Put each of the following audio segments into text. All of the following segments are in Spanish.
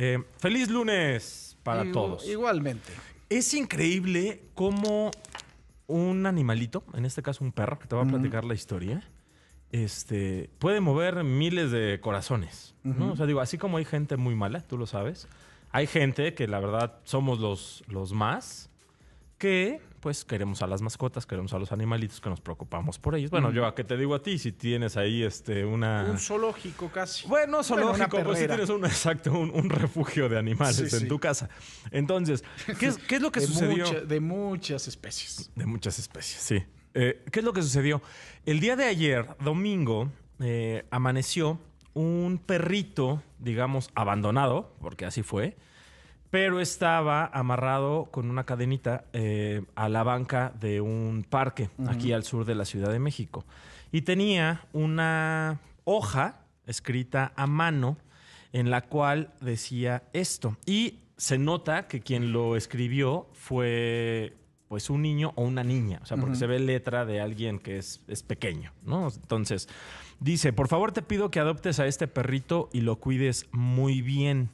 Eh, feliz lunes para todos. Igualmente. Es increíble cómo un animalito, en este caso un perro, que te va a platicar la historia, este, puede mover miles de corazones. ¿no? O sea, digo, así como hay gente muy mala, tú lo sabes, hay gente que la verdad somos los, los más que pues queremos a las mascotas, queremos a los animalitos que nos preocupamos por ellos. Bueno, mm. yo a qué te digo a ti si tienes ahí este una un zoológico casi. Bueno, zoológico, pues si tienes un exacto un, refugio de animales en tu casa. Entonces, ¿qué es, lo que sucedió? de muchas especies. De muchas especies, sí. Eh, ¿Qué es lo que sucedió? El día de ayer, domingo, eh, amaneció un perrito, digamos, abandonado, porque así fue, pero estaba amarrado con una cadenita eh, a la banca de un parque aquí al sur de la Ciudad de México. Y tenía una hoja escrita a mano en la cual decía esto. Y se nota que quien lo escribió fue pues un niño o una niña, o sea, porque se ve letra de alguien que es, es pequeño, ¿no? Entonces, dice, por favor te pido que adoptes a este perrito y lo cuides muy bien.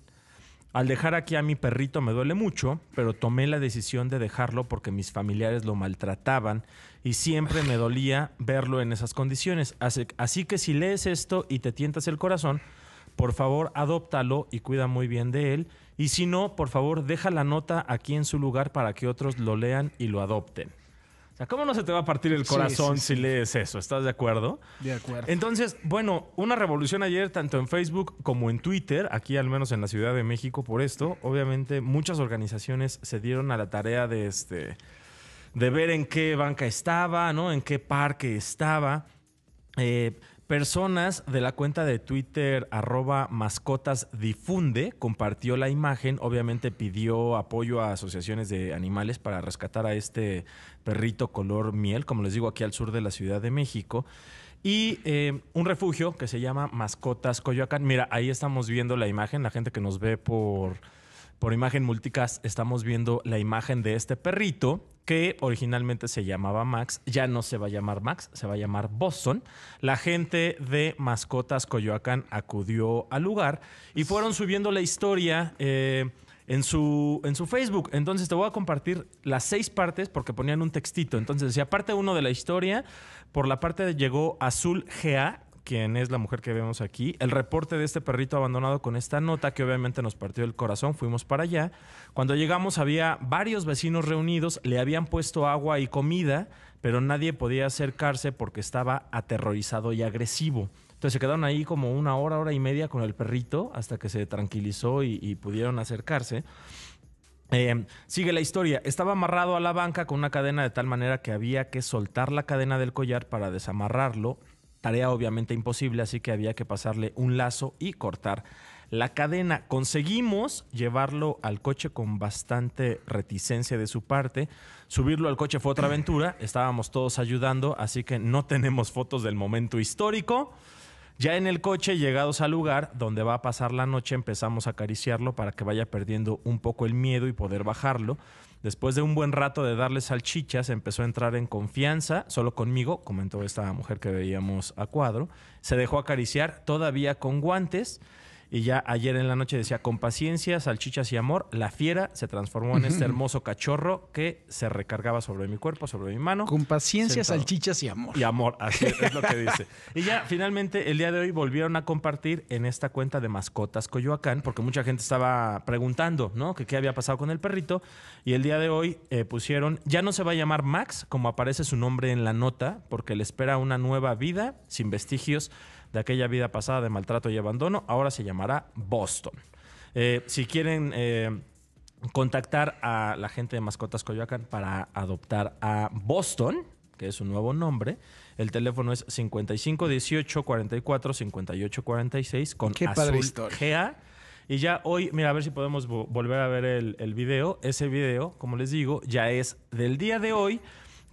Al dejar aquí a mi perrito me duele mucho, pero tomé la decisión de dejarlo porque mis familiares lo maltrataban y siempre me dolía verlo en esas condiciones. Así, que si lees esto y te tientas el corazón, por favor adóptalo y cuida muy bien de él. Y si no, por favor deja la nota aquí en su lugar para que otros lo lean y lo adopten. O sea, ¿cómo no se te va a partir el corazón si lees eso? ¿Estás de acuerdo? De acuerdo. Entonces, bueno, una revolución ayer tanto en Facebook como en Twitter, aquí al menos en la Ciudad de México por esto. Obviamente muchas organizaciones se dieron a la tarea de este de ver en qué banca estaba, ¿no? En qué parque estaba. Eh, personas de la cuenta de Twitter arroba mascotas difunde compartió la imagen, obviamente pidió apoyo a asociaciones de animales para rescatar a este perrito color miel, como les digo, aquí al sur de la Ciudad de México. Y eh, un refugio que se llama Mascotas Coyoacán. Mira, ahí estamos viendo la imagen, la gente que nos ve por por imagen multicast estamos viendo la imagen de este perrito que originalmente se llamaba Max, ya no se va a llamar Max, se va a llamar Boston. La gente de Mascotas Coyoacán acudió al lugar y fueron subiendo la historia eh, en, su, en su Facebook. Entonces te voy a compartir las seis partes porque ponían un textito. Entonces decía, parte uno de la historia, por la parte de llegó Azul GA, quien es la mujer que vemos aquí, el reporte de este perrito abandonado con esta nota que obviamente nos partió el corazón, fuimos para allá. Cuando llegamos había varios vecinos reunidos, le habían puesto agua y comida, pero nadie podía acercarse porque estaba aterrorizado y agresivo. Entonces se quedaron ahí como una hora, hora y media con el perrito hasta que se tranquilizó y, pudieron acercarse. Eh, sigue la historia. Estaba amarrado a la banca con una cadena de tal manera que había que soltar la cadena del collar para desamarrarlo tarea obviamente imposible, así que había que pasarle un lazo y cortar la cadena. Conseguimos llevarlo al coche con bastante reticencia de su parte. Subirlo al coche fue otra aventura, estábamos todos ayudando, así que no tenemos fotos del momento histórico. Ya en el coche, llegados al lugar donde va a pasar la noche, empezamos a acariciarlo para que vaya perdiendo un poco el miedo y poder bajarlo. Después de un buen rato de darle salchichas, empezó a entrar en confianza, solo conmigo, comentó esta mujer que veíamos a cuadro. Se dejó acariciar todavía con guantes. Y ya ayer en la noche decía, con paciencia, salchichas y amor, la fiera se transformó en este hermoso cachorro que se recargaba sobre mi cuerpo, sobre mi mano. Con paciencia, salchichas y amor. Y amor, así es lo que dice. y ya finalmente el día de hoy volvieron a compartir en esta cuenta de mascotas Coyoacán, porque mucha gente estaba preguntando, ¿no? Que qué había pasado con el perrito. Y el día de hoy eh, pusieron, ya no se va a llamar Max, como aparece su nombre en la nota, porque le espera una nueva vida sin vestigios de aquella vida pasada de maltrato y abandono, ahora se llamará Boston. Eh, si quieren eh, contactar a la gente de Mascotas Coyoacán para adoptar a Boston, que es su nuevo nombre, el teléfono es 55 18 44 58 46 con Qué Azul GA. Y ya hoy, mira, a ver si podemos volver a ver el video. Ese video, como les digo, ya es del día de hoy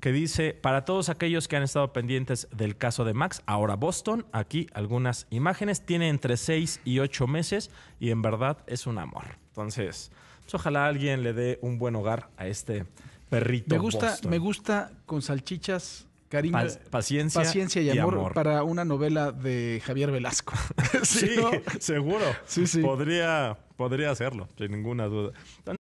que dice, para todos aquellos que han estado pendientes del caso de Max, ahora Boston, aquí algunas imágenes, tiene entre seis y ocho meses y en verdad es un amor. Entonces, pues, ojalá alguien le dé un buen hogar a este perrito. Me gusta, me gusta con salchichas cariño, paciencia, y, amor para una novela de Javier Velasco. sí, seguro. Sí, sí. Podría, podría hacerlo, sin ninguna duda.